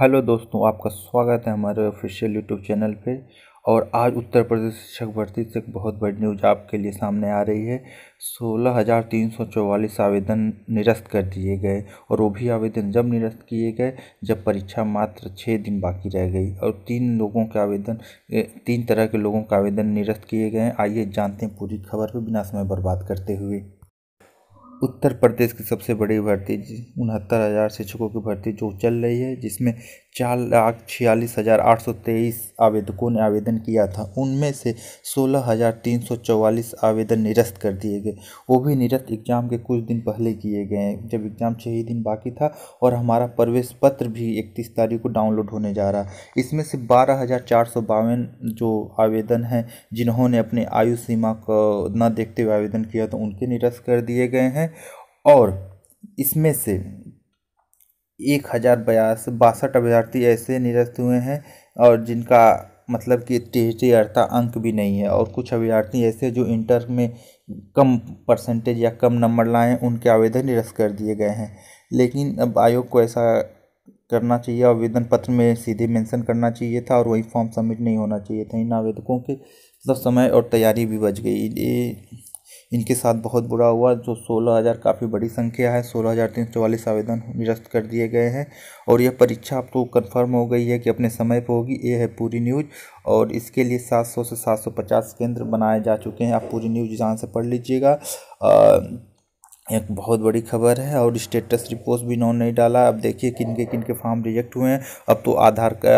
hello दोस्तों आपका स्वागत है हमारे ऑफिशियल यूट्यूब चैनल पे और आज उत्तर प्रदेश शिक्षक भर्ती से बहुत बड़ी न्यूज आपके लिए सामने आ रही है सोलह हज़ार तीन सौ चौवालीस आवेदन निरस्त कर दिए गए और वो भी आवेदन जब निरस्त किए गए जब परीक्षा मात्र छः दिन बाकी रह गई और तीन लोगों के आवेदन तीन तरह के लोगों का आवेदन निरस्त किए गए आइए जानते हैं पूरी खबर पर बिना समय बर्बाद करते हुए उत्तर प्रदेश की सबसे बड़ी भर्ती उनहत्तर हज़ार शिक्षकों की भर्ती जो चल रही है जिसमें चार लाख छियालीस हज़ार आठ सौ तेईस आवेदकों ने आवेदन किया था उनमें से सोलह हज़ार तीन सौ चौवालीस आवेदन निरस्त कर दिए गए वो भी निरस्त एग्ज़ाम के कुछ दिन पहले किए गए हैं जब एग्ज़ाम छः ही दिन बाकी था और हमारा प्रवेश पत्र भी इकतीस तारीख को डाउनलोड होने जा रहा इसमें से बारह हज़ार चार सौ बावन जो आवेदन हैं जिन्होंने अपने आयु सीमा को न देखते हुए आवेदन किया तो उनके निरस्त कर दिए गए हैं है और इसमें से एक हज़ार बयास बासठ अभ्यर्थी ऐसे निरस्त हुए हैं और जिनका मतलब कि अर्था अंक भी नहीं है और कुछ अभ्यर्थी ऐसे जो इंटर में कम परसेंटेज या कम नंबर लाए हैं उनके आवेदन निरस्त कर दिए गए हैं लेकिन अब आयोग को ऐसा करना चाहिए आवेदन पत्र में सीधे मेंशन करना चाहिए था और वही फॉर्म सबमिट नहीं होना चाहिए था इन आवेदकों के मतलब समय और तैयारी भी बच गई इनके साथ बहुत बुरा हुआ जो सोलह हज़ार काफ़ी बड़ी संख्या है सोलह हज़ार तीन सौ चौवालीस आवेदन निरस्त कर दिए गए हैं और यह परीक्षा आपको तो कन्फर्म हो गई है कि अपने समय पर होगी ये है पूरी न्यूज़ और इसके लिए सात सौ से सात सौ पचास केंद्र बनाए जा चुके हैं आप पूरी न्यूज़ जहाँ से पढ़ लीजिएगा एक बहुत बड़ी खबर है और स्टेटस रिपोर्ट भी इन्होंने डाला अब देखिए किन के किन के फॉर्म रिजेक्ट हुए हैं अब तो आधार का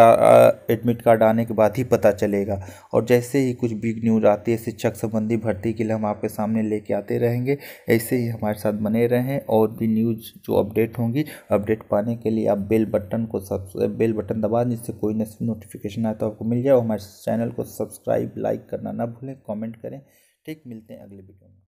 एडमिट कार्ड आने के बाद ही पता चलेगा और जैसे ही कुछ बिग न्यूज आती है शिक्षक संबंधी भर्ती के लिए हम आपके सामने लेके आते रहेंगे ऐसे ही हमारे साथ बने रहें और भी न्यूज जो अपडेट होंगी अपडेट पाने के लिए आप बेल बटन को सब बेल बटन दबा दें जिससे कोई नोटिफिकेशन आए तो आपको मिल जाए और हमारे चैनल को सब्सक्राइब लाइक करना ना भूलें कॉमेंट करें ठीक मिलते हैं अगले वीडियो में